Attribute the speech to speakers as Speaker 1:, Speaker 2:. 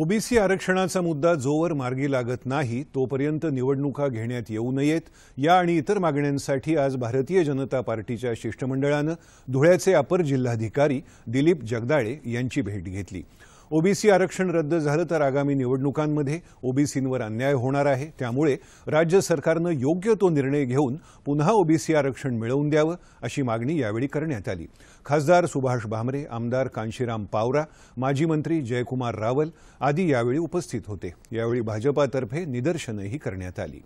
Speaker 1: OBC आरक्षणाचा मुद्दा जोवर मार्गी लागत नाही तोपर्यंत निवडणुका घेण्यात येऊ नयेत या आणि इतर मागण्यांसाठी आज भारतीय जनता पार्टीच्या शिष्टमंडळानं धुळ्याचे अपर जिल्हाधिकारी दिलीप जगदाळे यांची भेट घेतली ओबीसी आरक्षण रद्द झालं तर आगामी निवडणुकांमध्ये ओबीसींवर अन्याय होणार आहे त्यामुळे राज्य सरकारनं योग्य तो निर्णय घेऊन पुन्हा ओबीसी आरक्षण मिळवून द्यावं अशी मागणी यावेळी करण्यात आली खासदार सुभाष भामरे आमदार कांशीराम पावरा माजी मंत्री जयकुमार रावल आदी यावेळी उपस्थित होते यावेळी भाजपातर्फे निदर्शनही करण्यात आली